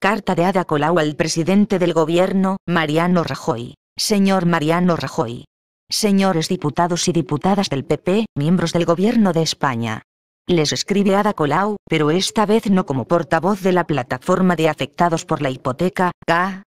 Carta de Ada Colau al presidente del gobierno, Mariano Rajoy. Señor Mariano Rajoy. Señores diputados y diputadas del PP, miembros del gobierno de España. Les escribe Ada Colau, pero esta vez no como portavoz de la plataforma de afectados por la hipoteca,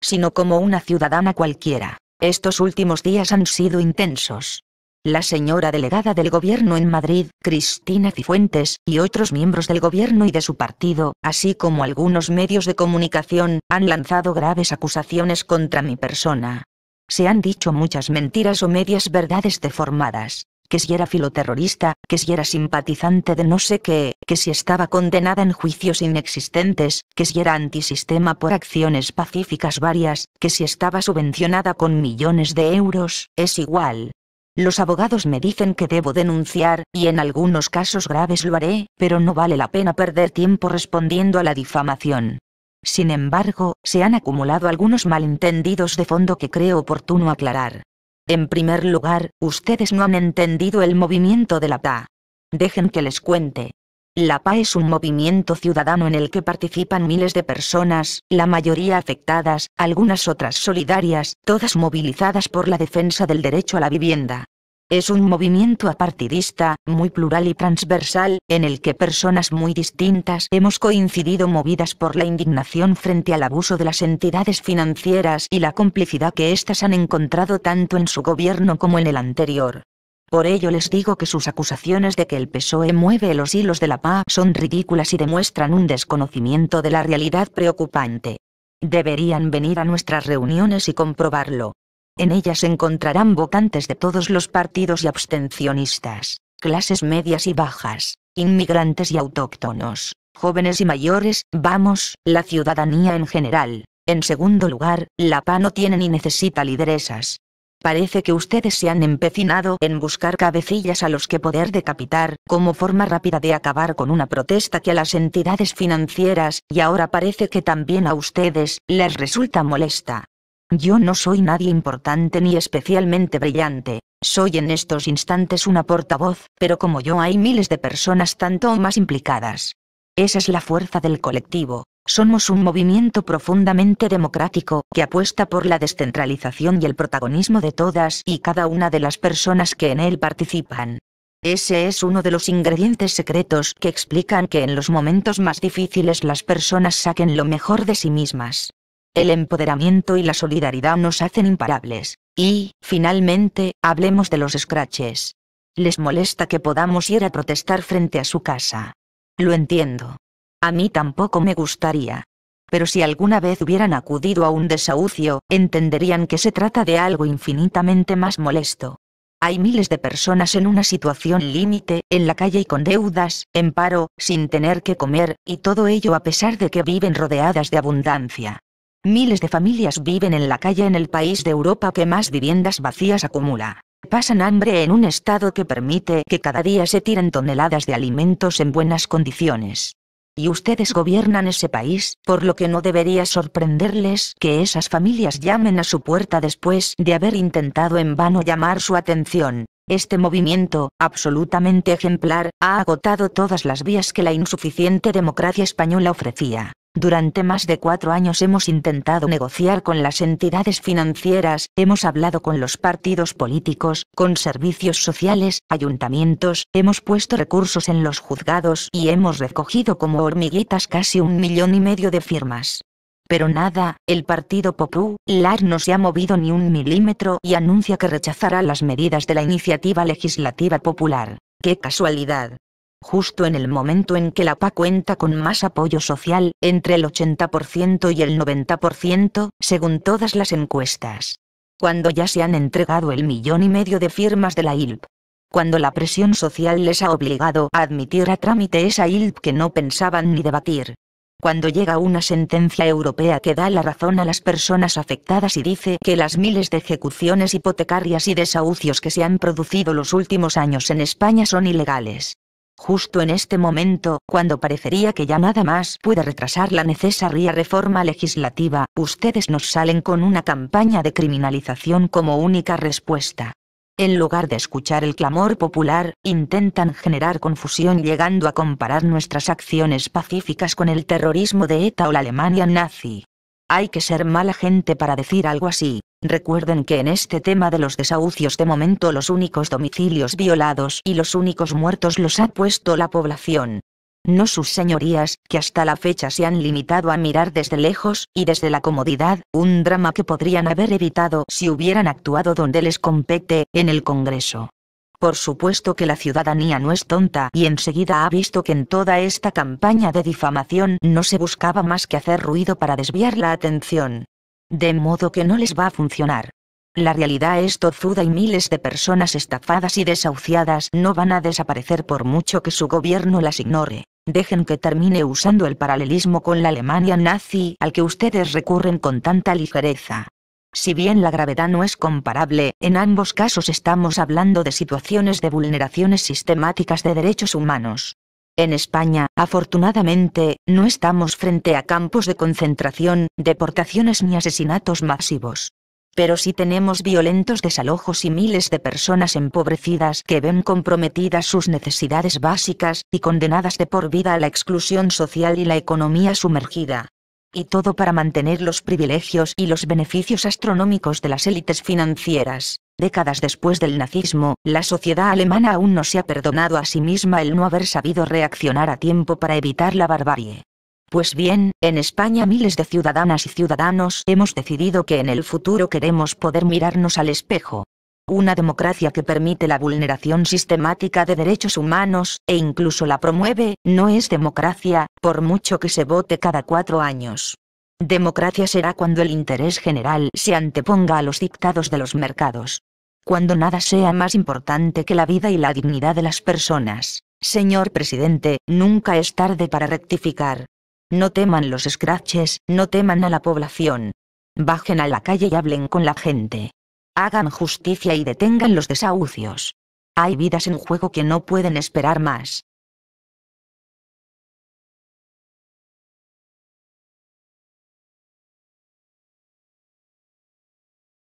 sino como una ciudadana cualquiera. Estos últimos días han sido intensos la señora delegada del gobierno en Madrid, Cristina Cifuentes, y otros miembros del gobierno y de su partido, así como algunos medios de comunicación, han lanzado graves acusaciones contra mi persona. Se han dicho muchas mentiras o medias verdades deformadas. Que si era filoterrorista, que si era simpatizante de no sé qué, que si estaba condenada en juicios inexistentes, que si era antisistema por acciones pacíficas varias, que si estaba subvencionada con millones de euros, es igual, los abogados me dicen que debo denunciar, y en algunos casos graves lo haré, pero no vale la pena perder tiempo respondiendo a la difamación. Sin embargo, se han acumulado algunos malentendidos de fondo que creo oportuno aclarar. En primer lugar, ustedes no han entendido el movimiento de la PA. Dejen que les cuente. La PA es un movimiento ciudadano en el que participan miles de personas, la mayoría afectadas, algunas otras solidarias, todas movilizadas por la defensa del derecho a la vivienda. Es un movimiento apartidista, muy plural y transversal, en el que personas muy distintas hemos coincidido movidas por la indignación frente al abuso de las entidades financieras y la complicidad que éstas han encontrado tanto en su gobierno como en el anterior. Por ello les digo que sus acusaciones de que el PSOE mueve los hilos de la PA son ridículas y demuestran un desconocimiento de la realidad preocupante. Deberían venir a nuestras reuniones y comprobarlo. En ellas encontrarán votantes de todos los partidos y abstencionistas, clases medias y bajas, inmigrantes y autóctonos, jóvenes y mayores, vamos, la ciudadanía en general. En segundo lugar, la PA no tiene ni necesita lideresas. Parece que ustedes se han empecinado en buscar cabecillas a los que poder decapitar, como forma rápida de acabar con una protesta que a las entidades financieras, y ahora parece que también a ustedes, les resulta molesta. Yo no soy nadie importante ni especialmente brillante, soy en estos instantes una portavoz, pero como yo hay miles de personas tanto o más implicadas. Esa es la fuerza del colectivo, somos un movimiento profundamente democrático, que apuesta por la descentralización y el protagonismo de todas y cada una de las personas que en él participan. Ese es uno de los ingredientes secretos que explican que en los momentos más difíciles las personas saquen lo mejor de sí mismas. El empoderamiento y la solidaridad nos hacen imparables. Y, finalmente, hablemos de los scratches. Les molesta que podamos ir a protestar frente a su casa. Lo entiendo. A mí tampoco me gustaría. Pero si alguna vez hubieran acudido a un desahucio, entenderían que se trata de algo infinitamente más molesto. Hay miles de personas en una situación límite, en la calle y con deudas, en paro, sin tener que comer, y todo ello a pesar de que viven rodeadas de abundancia. Miles de familias viven en la calle en el país de Europa que más viviendas vacías acumula. Pasan hambre en un estado que permite que cada día se tiren toneladas de alimentos en buenas condiciones. Y ustedes gobiernan ese país, por lo que no debería sorprenderles que esas familias llamen a su puerta después de haber intentado en vano llamar su atención. Este movimiento, absolutamente ejemplar, ha agotado todas las vías que la insuficiente democracia española ofrecía. Durante más de cuatro años hemos intentado negociar con las entidades financieras, hemos hablado con los partidos políticos, con servicios sociales, ayuntamientos, hemos puesto recursos en los juzgados y hemos recogido como hormiguitas casi un millón y medio de firmas. Pero nada, el partido LAR no se ha movido ni un milímetro y anuncia que rechazará las medidas de la iniciativa legislativa popular. ¡Qué casualidad! justo en el momento en que la PA cuenta con más apoyo social, entre el 80% y el 90%, según todas las encuestas. Cuando ya se han entregado el millón y medio de firmas de la ILP. Cuando la presión social les ha obligado a admitir a trámite esa ILP que no pensaban ni debatir. Cuando llega una sentencia europea que da la razón a las personas afectadas y dice que las miles de ejecuciones hipotecarias y desahucios que se han producido los últimos años en España son ilegales. Justo en este momento, cuando parecería que ya nada más puede retrasar la necesaria reforma legislativa, ustedes nos salen con una campaña de criminalización como única respuesta. En lugar de escuchar el clamor popular, intentan generar confusión llegando a comparar nuestras acciones pacíficas con el terrorismo de ETA o la Alemania nazi. Hay que ser mala gente para decir algo así. Recuerden que en este tema de los desahucios de momento los únicos domicilios violados y los únicos muertos los ha puesto la población. No sus señorías, que hasta la fecha se han limitado a mirar desde lejos, y desde la comodidad, un drama que podrían haber evitado si hubieran actuado donde les compete, en el Congreso. Por supuesto que la ciudadanía no es tonta y enseguida ha visto que en toda esta campaña de difamación no se buscaba más que hacer ruido para desviar la atención. De modo que no les va a funcionar. La realidad es tozuda y miles de personas estafadas y desahuciadas no van a desaparecer por mucho que su gobierno las ignore. Dejen que termine usando el paralelismo con la Alemania nazi al que ustedes recurren con tanta ligereza. Si bien la gravedad no es comparable, en ambos casos estamos hablando de situaciones de vulneraciones sistemáticas de derechos humanos. En España, afortunadamente, no estamos frente a campos de concentración, deportaciones ni asesinatos masivos. Pero sí tenemos violentos desalojos y miles de personas empobrecidas que ven comprometidas sus necesidades básicas y condenadas de por vida a la exclusión social y la economía sumergida. Y todo para mantener los privilegios y los beneficios astronómicos de las élites financieras. Décadas después del nazismo, la sociedad alemana aún no se ha perdonado a sí misma el no haber sabido reaccionar a tiempo para evitar la barbarie. Pues bien, en España miles de ciudadanas y ciudadanos hemos decidido que en el futuro queremos poder mirarnos al espejo. Una democracia que permite la vulneración sistemática de derechos humanos, e incluso la promueve, no es democracia, por mucho que se vote cada cuatro años. Democracia será cuando el interés general se anteponga a los dictados de los mercados cuando nada sea más importante que la vida y la dignidad de las personas. Señor presidente, nunca es tarde para rectificar. No teman los scratches, no teman a la población. Bajen a la calle y hablen con la gente. Hagan justicia y detengan los desahucios. Hay vidas en juego que no pueden esperar más.